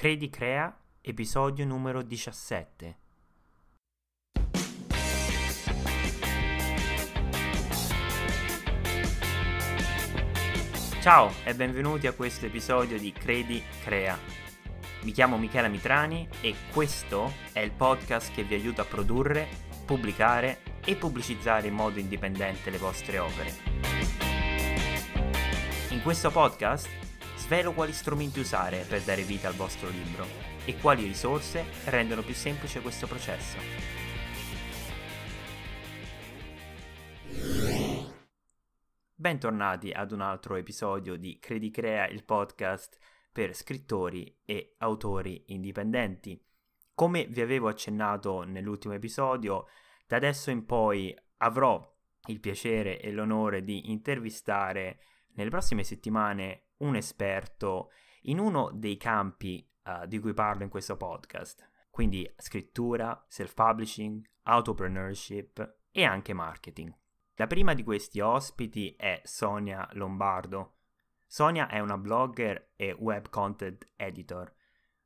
Credi Crea, episodio numero 17. Ciao e benvenuti a questo episodio di Credi Crea. Mi chiamo Michela Mitrani e questo è il podcast che vi aiuta a produrre, pubblicare e pubblicizzare in modo indipendente le vostre opere. In questo podcast svelo quali strumenti usare per dare vita al vostro libro e quali risorse rendono più semplice questo processo. Bentornati ad un altro episodio di Credicrea, il podcast per scrittori e autori indipendenti. Come vi avevo accennato nell'ultimo episodio, da adesso in poi avrò il piacere e l'onore di intervistare nelle prossime settimane un esperto in uno dei campi uh, di cui parlo in questo podcast, quindi scrittura, self-publishing, autopreneurship e anche marketing. La prima di questi ospiti è Sonia Lombardo. Sonia è una blogger e web content editor.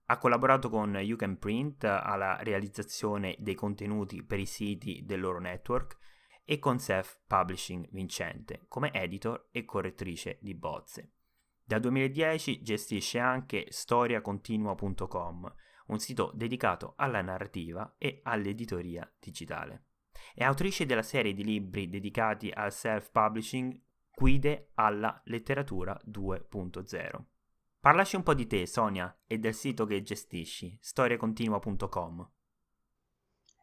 Ha collaborato con You Can Print alla realizzazione dei contenuti per i siti del loro network e con Self Publishing Vincente come editor e correttrice di bozze. Da 2010 gestisce anche storiacontinua.com, un sito dedicato alla narrativa e all'editoria digitale. È autrice della serie di libri dedicati al self-publishing Guide alla letteratura 2.0. Parlaci un po' di te, Sonia, e del sito che gestisci, storiacontinua.com.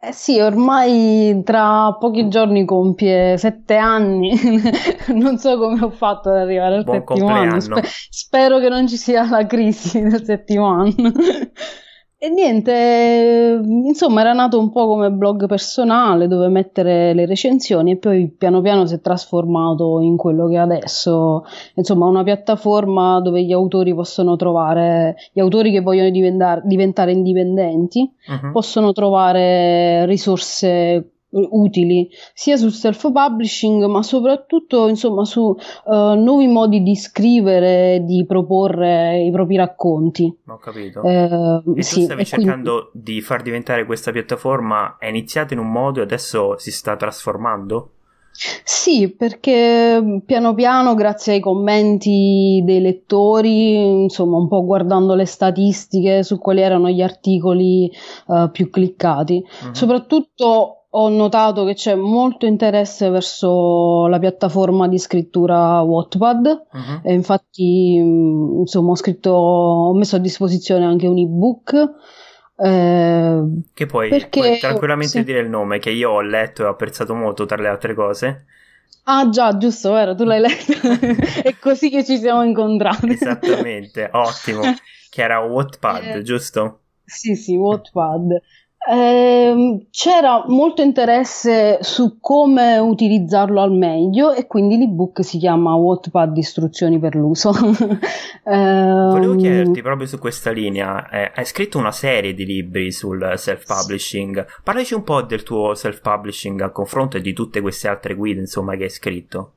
Eh sì, ormai tra pochi giorni compie sette anni. non so come ho fatto ad arrivare al Buon settimo anno. Sper- spero che non ci sia la crisi del settimo anno. E niente, ehm, insomma era nato un po' come blog personale dove mettere le recensioni e poi piano piano si è trasformato in quello che è adesso, insomma una piattaforma dove gli autori possono trovare, gli autori che vogliono diventare, diventare indipendenti, uh-huh. possono trovare risorse utili sia sul self publishing ma soprattutto insomma su uh, nuovi modi di scrivere di proporre i propri racconti ho capito eh, e sì, stavi e cercando quindi... di far diventare questa piattaforma è iniziata in un modo e adesso si sta trasformando sì, perché piano piano, grazie ai commenti dei lettori, insomma, un po' guardando le statistiche su quali erano gli articoli uh, più cliccati, uh-huh. soprattutto ho notato che c'è molto interesse verso la piattaforma di scrittura Wattpad uh-huh. e infatti mm, insomma ho scritto ho messo a disposizione anche un ebook eh, che poi perché... puoi tranquillamente sì. dire il nome che io ho letto e ho apprezzato molto tra le altre cose Ah già, giusto, vero, tu l'hai letto. È così che ci siamo incontrati. Esattamente, ottimo. Che era Wattpad, eh, giusto? Sì, sì, Wattpad. Eh, c'era molto interesse su come utilizzarlo al meglio e quindi l'ebook si chiama Wattpad istruzioni per l'uso. Ehm, Volevo chiederti proprio su questa linea, eh, hai scritto una serie di libri sul self-publishing, parlaci un po' del tuo self-publishing a confronto e di tutte queste altre guide insomma che hai scritto.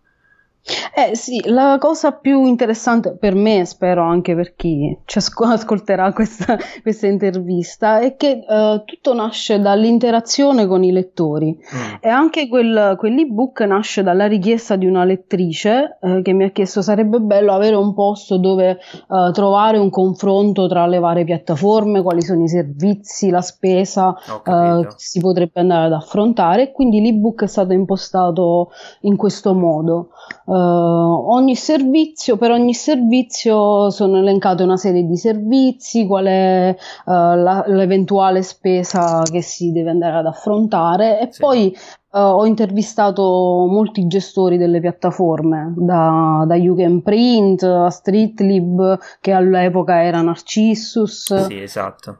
Eh sì, la cosa più interessante per me, spero anche per chi ci ascolterà questa, questa intervista, è che uh, tutto nasce dall'interazione con i lettori mm. e anche quel, quell'ebook nasce dalla richiesta di una lettrice uh, che mi ha chiesto sarebbe bello avere un posto dove uh, trovare un confronto tra le varie piattaforme, quali sono i servizi, la spesa che si potrebbe andare ad affrontare, e quindi l'ebook è stato impostato in questo modo eh, ogni servizio, per ogni servizio sono elencate una serie di servizi, qual è eh, la, l'eventuale spesa che si deve andare ad affrontare e sì. poi Uh, ho intervistato molti gestori delle piattaforme, da, da You Can Print a Streetlib, che all'epoca era Narcissus. Sì, esatto.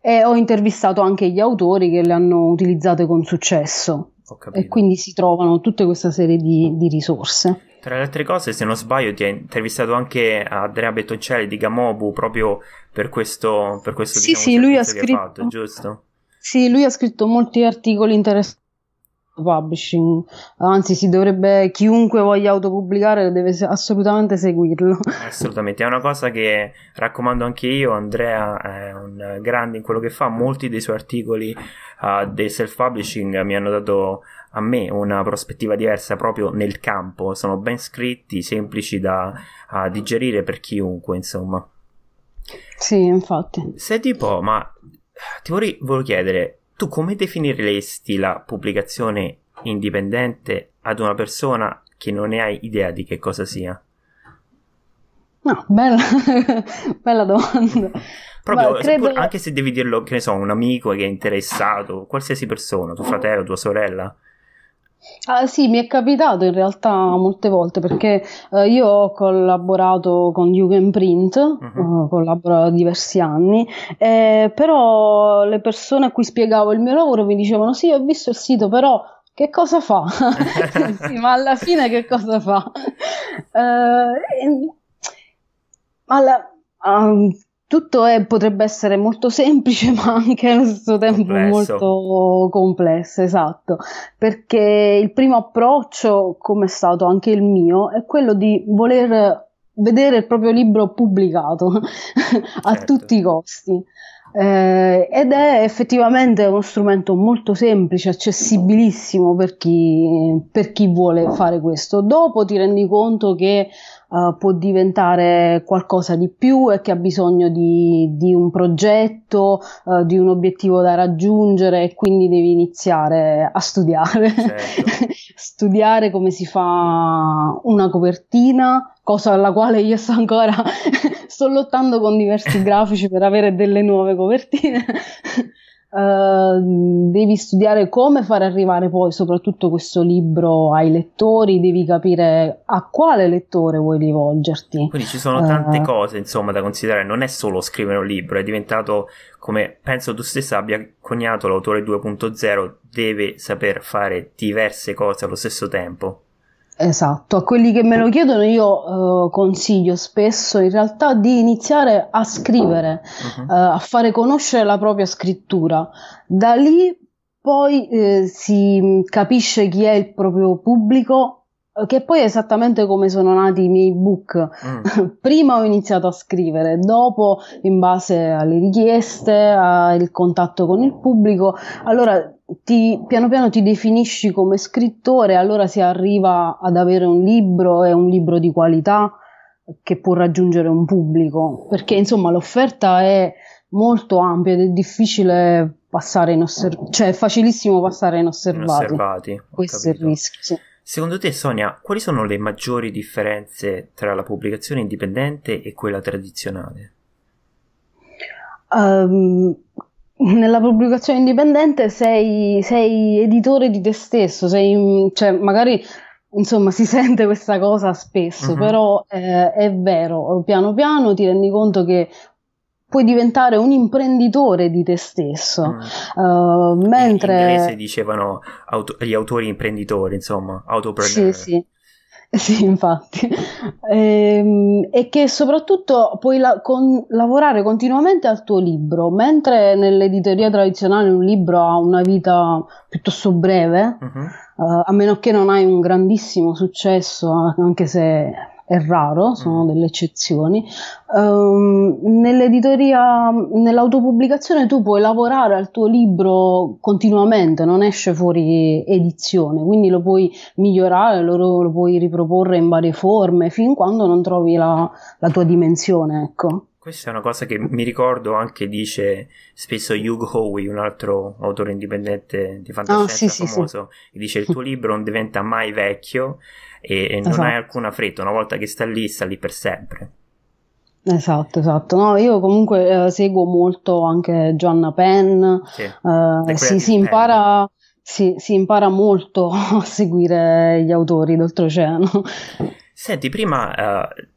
E ho intervistato anche gli autori che le hanno utilizzate con successo e quindi si trovano tutta questa serie di, di, risorse. Tra le altre cose, se non sbaglio, ti ha intervistato anche Andrea Bettoncelli di Gamobu proprio per questo, per questo sì, diciamo, sì, lui ha scritto, fatto, giusto? Sì, lui ha scritto molti articoli interessanti publishing, anzi si dovrebbe, chiunque voglia autopubblicare deve assolutamente seguirlo. Assolutamente, è una cosa che raccomando anche io, Andrea è un grande in quello che fa, molti dei suoi articoli uh, del self-publishing mi hanno dato a me una prospettiva diversa proprio nel campo, sono ben scritti, semplici da uh, digerire per chiunque insomma. Sì, infatti. Senti un po', ma ti vorrei, chiedere, tu come definiresti la pubblicazione indipendente ad una persona che non ne hai idea di che cosa sia? No, bella, bella domanda. Proprio, Ma credo... anche se devi dirlo, che ne so, un amico che è interessato, qualsiasi persona, tuo fratello, tua sorella, Ah, sì, mi è capitato in realtà molte volte perché eh, io ho collaborato con Jugendprint, uh-huh. eh, collaboro da diversi anni, eh, però le persone a cui spiegavo il mio lavoro mi dicevano sì, ho visto il sito, però che cosa fa? sì, ma alla fine che cosa fa? Eh, alla, tutto è, potrebbe essere molto semplice, ma anche allo stesso tempo complesso. molto complesso, esatto, perché il primo approccio, come è stato anche il mio, è quello di voler vedere il proprio libro pubblicato a certo. tutti i costi. Eh, ed è effettivamente uno strumento molto semplice, accessibilissimo per chi, per chi, vuole fare questo. Dopo ti rendi conto che eh, può diventare qualcosa di più e che ha bisogno di, di un progetto, uh, di un obiettivo da raggiungere e quindi devi iniziare a studiare. Certo. studiare come si fa una copertina, cosa alla quale io sto ancora sto lottando con diversi grafici per avere delle nuove copertine. Uh, devi studiare come far arrivare poi soprattutto questo libro ai lettori, devi capire a quale lettore vuoi rivolgerti. Quindi ci sono tante uh, cose insomma da considerare, non è solo scrivere un libro, è diventato come penso tu stessa abbia coniato l'autore 2.0, deve saper fare diverse cose allo stesso tempo. Esatto, a quelli che me lo chiedono io eh, consiglio spesso in realtà di iniziare a scrivere, uh-huh. eh, a fare conoscere la propria scrittura. Da lì poi eh, si mm, capisce chi è il proprio pubblico, eh, che poi è esattamente come sono nati i miei book. Mm. Prima ho iniziato a scrivere, dopo in base alle richieste, al contatto con il pubblico. Allora ti, piano piano ti definisci come scrittore, allora si arriva ad avere un libro e un libro di qualità che può raggiungere un pubblico, perché insomma l'offerta è molto ampia ed è difficile passare inosservati, cioè è facilissimo passare inosservati. inosservati Questo è il rischio. Sì. Secondo te, Sonia, quali sono le maggiori differenze tra la pubblicazione indipendente e quella tradizionale? Um, nella pubblicazione indipendente sei, sei, editore di te stesso, sei, cioè, magari insomma si sente questa cosa spesso, uh-huh. però eh, è vero, piano piano ti rendi conto che puoi diventare un imprenditore di te stesso. Mm. Uh, mentre... In inglese dicevano auto- gli autori imprenditori, insomma, autopreneur. Sì, sì. Sì, infatti. E, ehm, e che soprattutto puoi la- con- lavorare continuamente al tuo libro, mentre nell'editoria tradizionale un libro ha una vita piuttosto breve, uh-huh. uh, a meno che non hai un grandissimo successo, anche se è raro, sono mm. delle eccezioni. Um, nell'editoria, nell'autopubblicazione tu puoi lavorare al tuo libro continuamente, non esce fuori edizione, quindi lo puoi migliorare, lo, lo puoi riproporre in varie forme fin quando non trovi la, la tua dimensione, ecco. Questa è una cosa che mi ricordo anche dice spesso Hugh Howey, un altro autore indipendente di ah, fantascienza oh, sì, famoso, sì, sì. dice il tuo libro non diventa mai vecchio e, e non esatto. hai alcuna fretta, una volta che sta lì sta lì per sempre. Esatto, esatto. No, io comunque eh, seguo molto anche Joanna Penn, eh, si, si, impara, si, si impara molto a seguire gli autori d'oltreoceano. Senti, prima eh,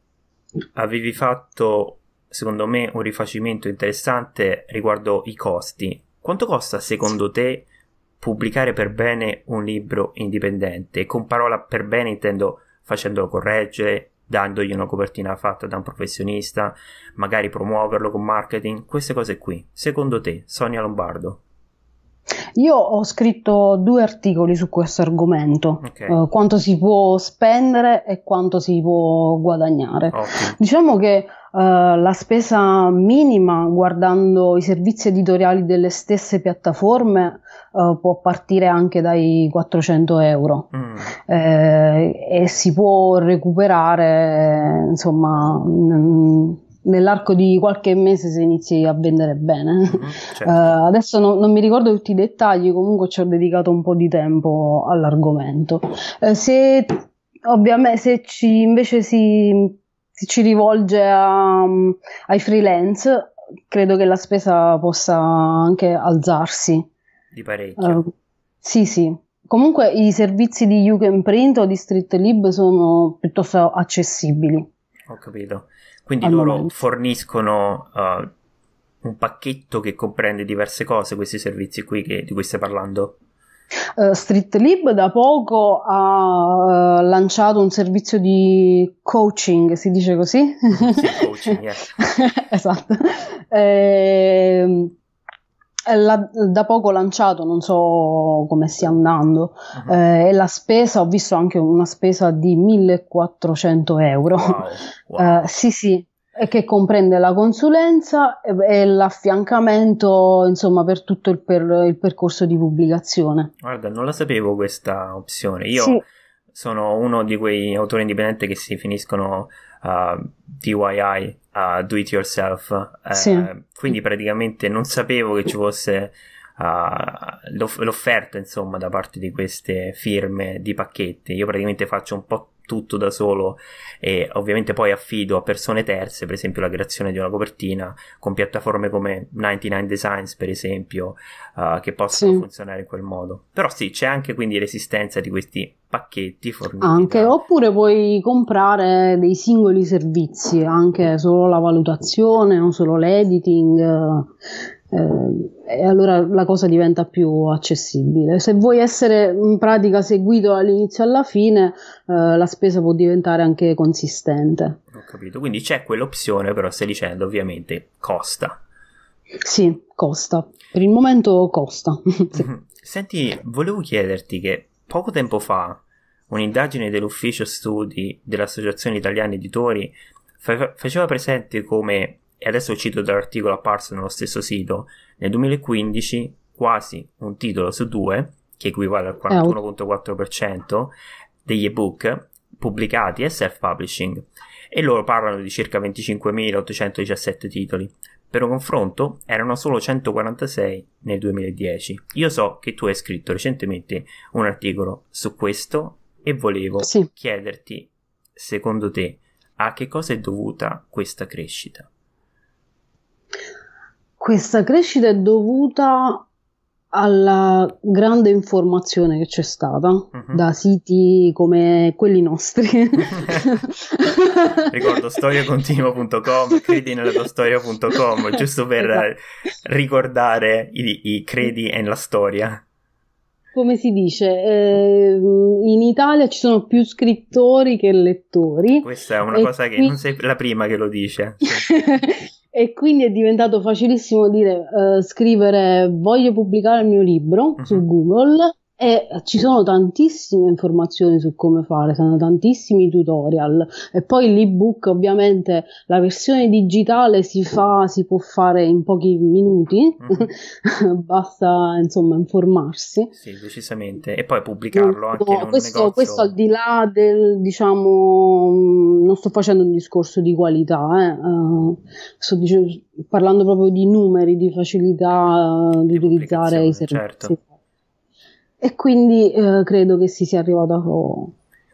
avevi fatto secondo me, un rifacimento interessante riguardo i costi. Quanto costa, secondo te, pubblicare per bene un libro indipendente? con parola per bene intendo facendolo correggere, dandogli una copertina fatta da un professionista, magari promuoverlo con marketing, queste cose qui. Secondo te, Sonia Lombardo? Io ho scritto due articoli su questo argomento, okay. eh, quanto si può spendere e quanto si può guadagnare. Okay. Diciamo che Uh, la spesa minima guardando i servizi editoriali delle stesse piattaforme uh, può partire anche dai 400 euro mm. eh, e si può recuperare insomma mh, nell'arco di qualche mese si inizi a vendere bene. Mm-hmm, certo. uh, adesso no, non mi ricordo tutti i dettagli, comunque ci ho dedicato un po' di tempo all'argomento. Uh, se ovviamente se ci, invece si, si ci rivolge a, um, ai freelance, credo che la spesa possa anche alzarsi. Di parecchio. Uh, sì, sì. Comunque i servizi di You Can Print o di Street Lib sono piuttosto accessibili. Ho capito. Quindi Al loro momento. forniscono uh, un pacchetto che comprende diverse cose, questi servizi qui che, di cui stai parlando? Uh, eh, StreetLib da poco ha uh, lanciato un servizio di coaching, si dice così? sì, coaching, yes. esatto. Eh, eh, l'ha da poco lanciato, non so come stia andando, uh-huh. eh, e la spesa, ho visto anche una spesa di 1400 euro. Wow, wow. Eh, sì, sì, che comprende la consulenza e, e l'affiancamento, insomma, per tutto il, per, il, percorso di pubblicazione. Guarda, non la sapevo questa opzione. Io... Sì sono uno di quei autori indipendenti che si finiscono uh, ah, DIY, uh, do it yourself. Uh, sì. Quindi praticamente non sapevo che ci fosse ah, l'off- l'offerta, insomma, da parte di queste firme di pacchetti. Io praticamente faccio un po' tutto da solo e ovviamente poi affido a persone terze, per esempio la creazione di una copertina con piattaforme come 99 Designs, per esempio, uh, che possono sì. funzionare in quel modo. Però sì, c'è anche quindi l'esistenza di questi pacchetti forniti. Anche, da... oppure puoi comprare dei singoli servizi, anche solo la valutazione o solo l'editing eh, e allora la cosa diventa più accessibile. Se vuoi essere in pratica seguito dall'inizio alla fine, eh, la spesa può diventare anche consistente. Ho capito, quindi c'è quell'opzione, però stai dicendo ovviamente costa. Sì, costa. Per il momento costa. Mm-hmm. Senti, volevo chiederti che poco tempo fa un'indagine dell'ufficio studi dell'Associazione Italiana Editori faceva presente come e adesso cito dall'articolo apparso nello stesso sito, nel 2015 quasi un titolo su due, che equivale al 41.4% eh, degli ebook pubblicati è self-publishing e loro parlano di circa 25.817 titoli. Per un confronto erano solo 146 nel 2010. Io so che tu hai scritto recentemente un articolo su questo e volevo sì. chiederti, secondo te, a che cosa è dovuta questa crescita? questa crescita è dovuta alla grande informazione che c'è stata uh-huh. da siti come quelli nostri ricordo storiecontinua.com credi nella tua storia.com giusto per esatto. ricordare i, i credi e la storia come si dice, eh, in Italia ci sono più scrittori che lettori. Questa è una cosa che non sei la prima che lo dice. Sì. E quindi è diventato facilissimo dire, uh, scrivere voglio pubblicare il mio libro uh-huh. su mhm. Google e eh, ci sono tantissime informazioni su come fare, sono tantissimi tutorial e poi l'ebook ovviamente la versione digitale si fa, si può fare in pochi minuti, mm-hmm. basta insomma informarsi. Sì, decisamente, e poi pubblicarlo anche no, in un questo, negozio. Questo al di là del, diciamo, mm, non sto facendo un discorso di qualità, eh. uh, sto dic- parlando proprio di numeri, di facilità uh, di, di, utilizzare i servizi. Certo e quindi eh, credo che si sia arrivato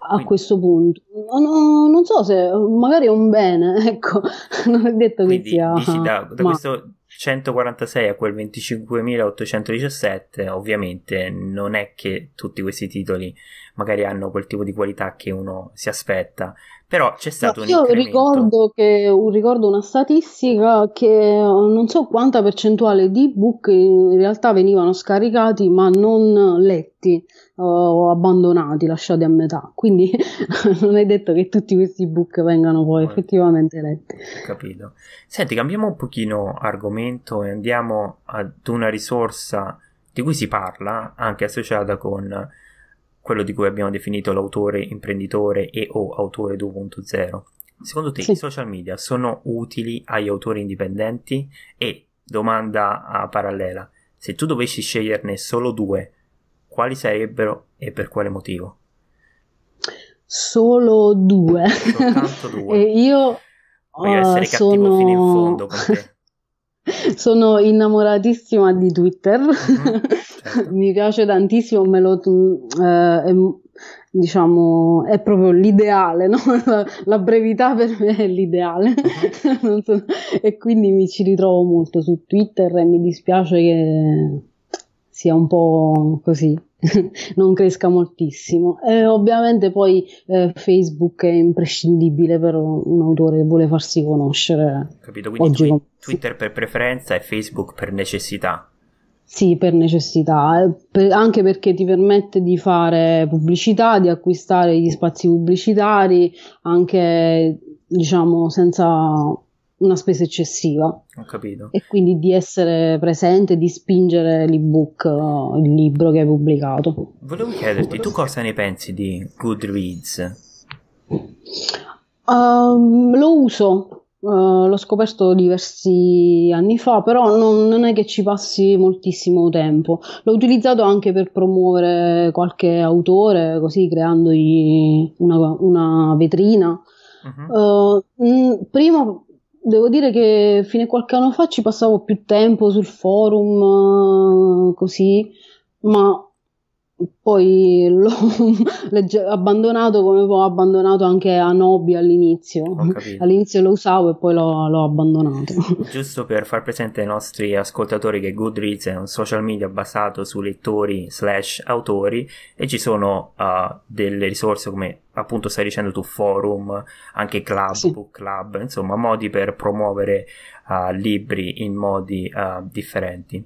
a, a questo punto. No, non so se magari è un bene, ecco, non è detto quindi, che sia... Dici, da, da ma... questo 146 a quel 25.817 ovviamente non è che tutti questi titoli magari hanno quel tipo di qualità che uno si aspetta però c'è stato no, un io incremento. ricordo, ricordo una statistica che eh, non so quanta percentuale di ebook in realtà venivano scaricati ma non letti o abbandonati, lasciati a metà. Quindi non è detto che tutti questi ebook vengano poi oh, effettivamente letti. Capito. Senti, cambiamo un pochino argomento e andiamo ad una risorsa di cui si parla anche associata con quello di cui abbiamo definito l'autore imprenditore e o autore 2.0. Secondo te sì. i social media sono utili agli autori indipendenti? E domanda a parallela, se tu dovessi sceglierne solo due, quali sarebbero e per quale motivo? Solo due. Soltanto due. e io Voglio essere sono... Ah, cattivo fino in fondo con te. Sono innamoratissima di Twitter, mm-hmm, mi piace tantissimo, me lo, mm, eh, è, diciamo, è proprio l'ideale, no? la, la, brevità per me è l'ideale mm-hmm. so, e quindi mi ci ritrovo molto su Twitter e mi dispiace che sia un po' così, non cresca moltissimo. E ovviamente poi eh, Facebook è imprescindibile per un autore che vuole farsi conoscere. Capito, quindi Oggi twi- Twitter per preferenza e Facebook per necessità. Sì, per necessità, per, anche perché ti permette di fare pubblicità, di acquistare gli spazi pubblicitari, anche diciamo senza una spesa eccessiva. Ho capito. E quindi di essere presente, di spingere l'ebook, eh, il libro che hai pubblicato. Volevo chiederti, tu cosa ne pensi di Goodreads? Um, lo uso, uh, l'ho scoperto diversi anni fa, però non, non, è che ci passi moltissimo tempo. L'ho utilizzato anche per promuovere qualche autore, così creandogli una, una vetrina. Uh-huh. Mhm. Uh, eh, mh, mm, prima devo dire che fino a qualche anno fa ci passavo più tempo sul forum, eh, così, ma poi l'ho legge- abbandonato come ho abbandonato anche a Anobi all'inizio. All'inizio lo usavo e poi l'ho, l'ho, abbandonato. Giusto per far presente ai nostri ascoltatori che Goodreads è un social media basato su lettori slash autori e ci sono uh, delle risorse come appunto stai dicendo tu forum, anche club, sì. book club, insomma modi per promuovere uh, libri in modi uh, differenti.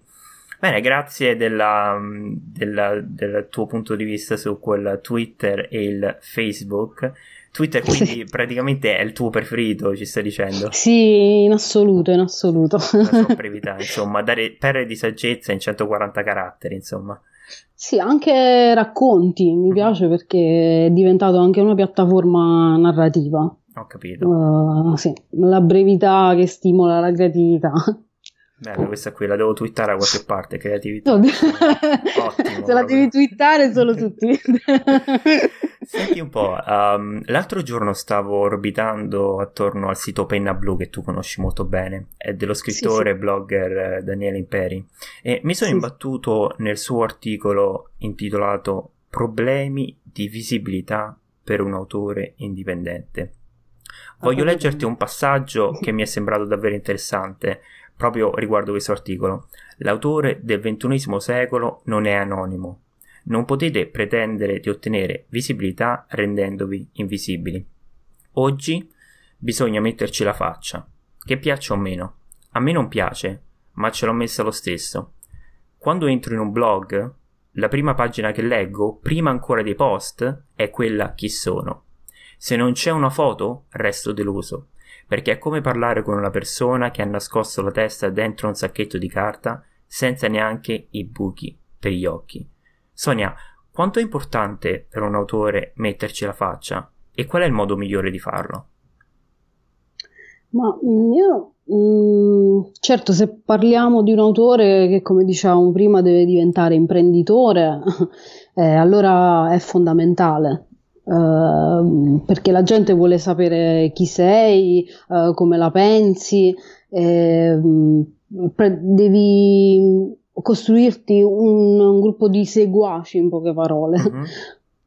Bene, grazie della, della, del tuo punto di vista su quel Twitter e il Facebook. Twitter quindi sì. praticamente è il tuo preferito, ci stai dicendo? Sì, in assoluto, in assoluto. La brevità, insomma, dare perle di saggezza in 140 caratteri, insomma. Sì, anche racconti, mi mm. piace perché è diventato anche una piattaforma narrativa. Ho capito. Uh, sì, la brevità che stimola la creatività. Bella questa qui, la devo twittare a qualche parte, creatività. No. Ottimo, Se la devi twittare solo su Twitter. Senti un po', um, l'altro giorno stavo orbitando attorno al sito Penna Blu che tu conosci molto bene, è dello scrittore e sì, sì. blogger eh, Daniele Imperi, e mi sono sì. imbattuto nel suo articolo intitolato Problemi di visibilità per un autore indipendente. Voglio leggerti un passaggio che mi è sembrato davvero interessante proprio riguardo questo articolo. L'autore del XXI secolo non è anonimo. Non potete pretendere di ottenere visibilità rendendovi invisibili. Oggi bisogna metterci la faccia, che piaccia o meno. A me non piace, ma ce l'ho messa lo stesso. Quando entro in un blog, la prima pagina che leggo, prima ancora dei post, è quella chi sono. Se non c'è una foto, resto deluso perché è come parlare con una persona che ha nascosto la testa dentro un sacchetto di carta senza neanche i buchi per gli occhi. Sonia, quanto è importante per un autore metterci la faccia e qual è il modo migliore di farlo? Ma mm, io mh, mm, certo, se parliamo di un autore che, come dicevamo prima, deve diventare imprenditore, eh, allora è fondamentale Ehm, perché la gente vuole sapere chi sei, eh, come la pensi, eh, devi costruirti un, un, gruppo di seguaci in poche parole. Mm-hmm.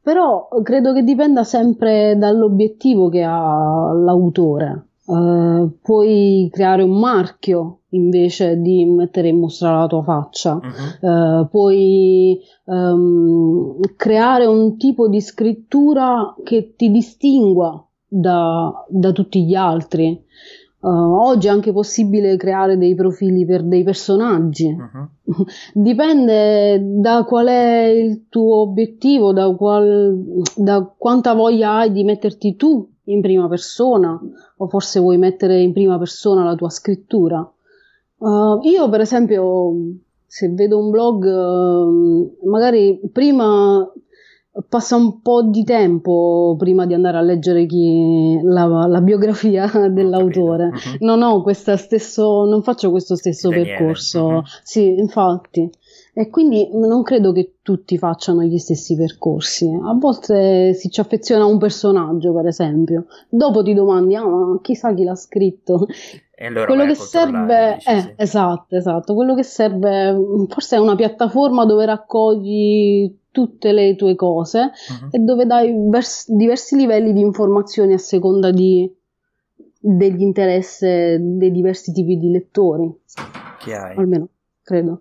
Però credo che dipenda sempre dall'obiettivo che ha l'autore. Uh, puoi creare un marchio invece di mettere in mostra la tua faccia, uh-huh. uh, puoi um, creare un tipo di scrittura che ti distingua da, da tutti gli altri. Uh, oggi è anche possibile creare dei profili per dei personaggi. Uh-huh. Dipende da qual è il tuo obiettivo, da, qual, da quanta voglia hai di metterti tu in prima persona o forse vuoi mettere in prima persona la tua scrittura. Uh, io per esempio se vedo un blog uh, magari prima passa un po' di tempo prima di andare a leggere chi, la, la, biografia dell'autore. Uh-huh. Non, ho stesso, non faccio questo stesso percorso. Mhm. Sì, infatti. E quindi non credo che tutti facciano gli stessi percorsi. A volte si ci affeziona a un personaggio, per esempio. Dopo ti domandi, ah, ma chissà chi l'ha scritto. Allora quello che serve, dici, eh, sì. esatto, esatto. Quello che serve forse è una piattaforma dove raccogli tutte le tue cose uh-huh. e dove dai vers- diversi livelli di informazioni a seconda di, degli interessi dei diversi tipi di lettori. hai? Almeno, credo.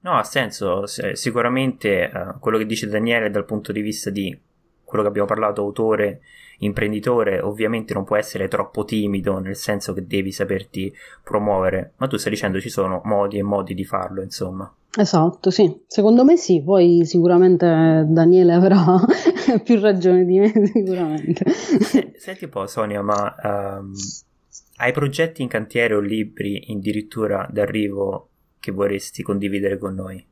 No, ha senso, sicuramente uh, quello che dice Daniele dal punto di vista di quello che abbiamo parlato, autore, imprenditore, ovviamente non può essere troppo timido, nel senso che devi saperti promuovere, ma tu stai dicendo ci sono modi e modi di farlo, insomma. Esatto, sì, secondo me sì, poi sicuramente Daniele avrà più ragione di me, sicuramente. Senti un po' Sonia, ma um, hai progetti in cantiere o libri addirittura d'arrivo che vorresti condividere con noi?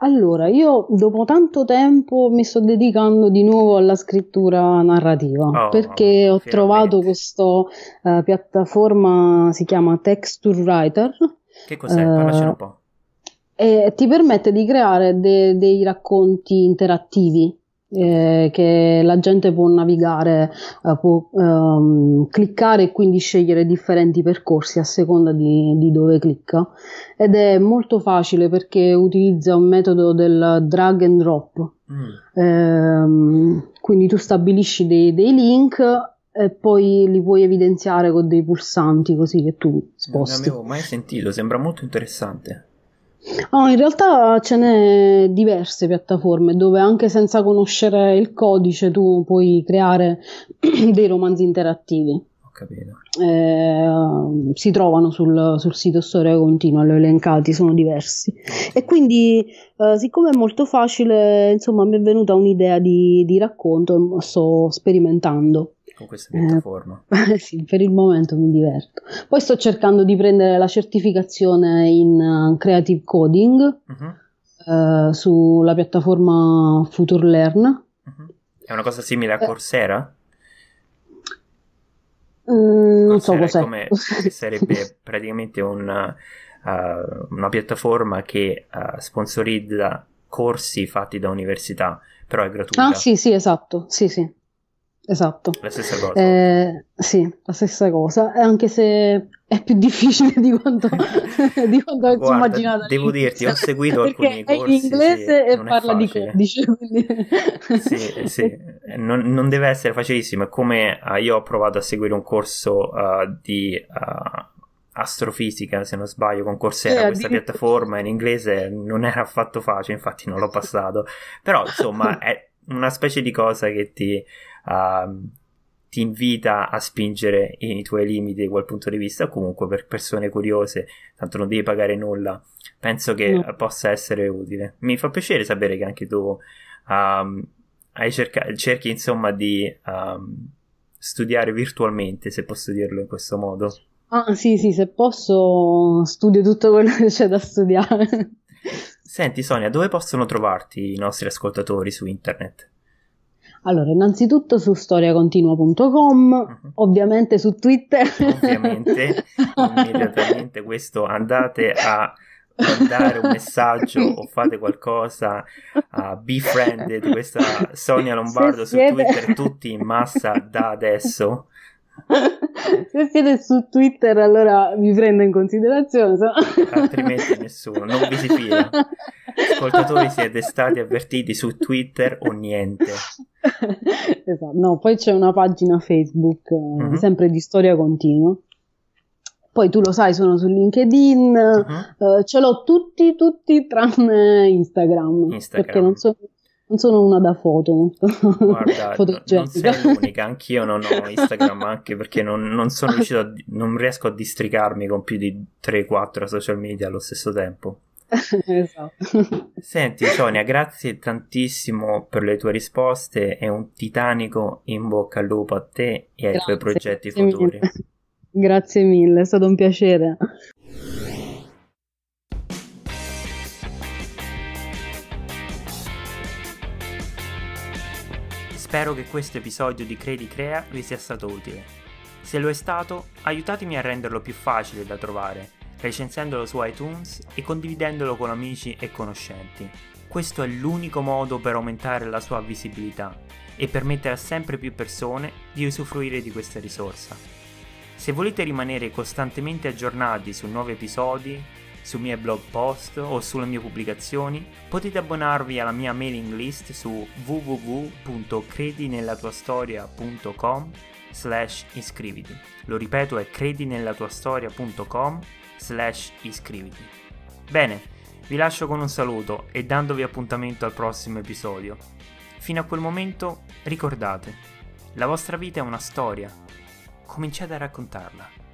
Allora, io dopo tanto tempo mi sto dedicando di nuovo alla scrittura narrativa oh, perché ho finalmente. trovato questa uh, eh, piattaforma, si chiama Texture Writer. Che cos'è? Uh, Parlacene un po'. Eh, e ti permette di creare de- dei racconti interattivi eh, che la gente può navigare, eh, può ehm, cliccare e quindi scegliere differenti percorsi a seconda di, di, dove clicca ed è molto facile perché utilizza un metodo del drag and drop. Mm. Eh, quindi tu stabilisci dei, dei, link e poi li puoi evidenziare con dei pulsanti così che tu sposti. Non avevo mai sentito, sembra molto interessante. Oh, in realtà ce n'è diverse piattaforme dove anche senza conoscere il codice tu puoi creare dei romanzi interattivi. Eh, si trovano sul, sul sito Storia Continua, li ho elencati, sono diversi. E quindi, eh, siccome è molto facile, insomma, mi è venuta un'idea di, di racconto e sto sperimentando con questa mm. piattaforma? Eh, sì, per il momento mi diverto. Poi sto cercando di prendere la certificazione in uh, Creative Coding uh-huh. eh, sulla piattaforma FutureLearn. Uh-huh. Mhm. È una cosa simile a eh. Coursera? Eh, non so cos'è. Come, sarebbe praticamente una, uh, una piattaforma che uh, sponsorizza corsi fatti da università, però è gratuita. Ah sì, sì, esatto, sì, sì. Esatto. La stessa cosa. Eh, sì, la stessa cosa, anche se è più difficile di quanto, di quanto Guarda, immaginato. Devo dirti, ho seguito alcuni corsi. È in inglese sì, e parla di codice. Quindi... sì, sì. Non, non, deve essere facilissimo. È come uh, io ho provato a seguire un corso uh, di... Uh, astrofisica, se non sbaglio, con Coursera, eh, questa piattaforma in inglese non era affatto facile, infatti non l'ho passato. Però, insomma, è una specie di cosa che ti uh, ti invita a spingere i tuoi limiti da quel punto di vista, comunque per persone curiose, tanto non devi pagare nulla, penso che no. Mm. possa essere utile. Mi fa piacere sapere che anche tu um, cerca- cerchi insomma di um, studiare virtualmente, se posso dirlo in questo modo. Ah sì, sì, se posso studio tutto quello che c'è da studiare. Senti Sonia, dove possono trovarti i nostri ascoltatori su internet? Allora, innanzitutto su storiacontinua.com, uh-huh. Mhm. ovviamente su Twitter. Ovviamente, immediatamente questo andate a mandare un messaggio o fate qualcosa uh, befriended questa Sonia Lombardo Se su Twitter tutti in massa da adesso Se siete su Twitter allora vi prendo in considerazione. So. Altrimenti nessuno, non vi si fida. Ascoltatori siete stati avvertiti su Twitter o niente. Esatto, no, poi c'è una pagina Facebook mm-hmm. sempre di storia continua. Poi tu lo sai, sono su LinkedIn, mm-hmm. eh, ce l'ho tutti, tutti tranne Instagram, Instagram. perché non sono non sono una da foto molto Guarda, non sei l'unica, anch'io non ho Instagram anche perché non, non sono riuscito a, non riesco a districarmi con più di 3-4 social media allo stesso tempo. esatto. Senti Sonia, grazie tantissimo per le tue risposte, e un titanico in bocca al lupo a te e ai grazie, tuoi progetti grazie futuri. Mille. Grazie mille, è stato un piacere. Spero che questo episodio di Credi Crea vi sia stato utile. Se lo è stato, aiutatemi a renderlo più facile da trovare, recensendolo su iTunes e condividendolo con amici e conoscenti. Questo è l'unico modo per aumentare la sua visibilità e permettere a sempre più persone di usufruire di questa risorsa. Se volete rimanere costantemente aggiornati su nuovi episodi, sui miei blog post o sulle mie pubblicazioni, potete abbonarvi alla mia mailing list su www.credinellatuastoria.com slash iscriviti. Lo ripeto è credinellatuastoria.com slash iscriviti. Bene, vi lascio con un saluto e dandovi appuntamento al prossimo episodio. Fino a quel momento ricordate, la vostra vita è una storia, cominciate a raccontarla.